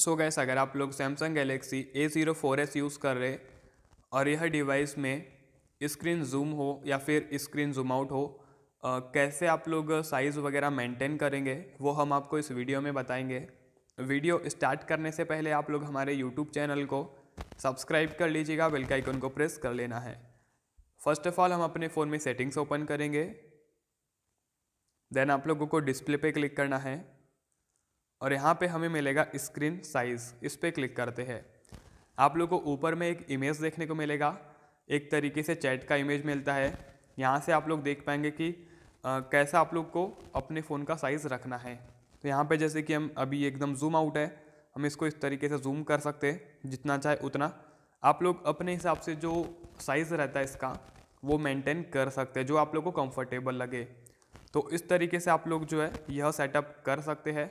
सो so gas अगर आप लोग Samsung Galaxy A zero four S use कर रहे और यह डिवाइस में स्क्रीन जूम हो या फिर स्क्रीन जूम आउट हो आ, कैसे आप लोग साइज़ वगैरह मेंटेन करेंगे वो हम आपको इस वीडियो में बताएंगे वीडियो स्टार्ट करने से पहले आप लोग हमारे यूट्यूब चैनल को सब्सक्राइब कर लीजिएगा बेलकाइकन को प्रेस कर लेना है फर्स्ट ऑफ ऑल हम अपने फ़ोन में सेटिंग्स ओपन करेंगे देन आप लोगों को डिस्प्ले पे क्लिक करना है और यहाँ पे हमें मिलेगा स्क्रीन साइज़ इस पर क्लिक करते हैं आप लोग को ऊपर में एक इमेज देखने को मिलेगा एक तरीके से चैट का इमेज मिलता है यहाँ से आप लोग देख पाएंगे कि आ, कैसा आप लोग को अपने फ़ोन का साइज़ रखना है तो यहाँ पे जैसे कि हम अभी एकदम जूम आउट है हम इसको इस तरीके से जूम कर सकते हैं जितना चाहे उतना आप लोग अपने हिसाब से जो साइज़ रहता है इसका वो मेंटेन कर सकते हैं जो आप लोग को कंफर्टेबल लगे तो इस तरीके से आप लोग जो है यह सेटअप कर सकते हैं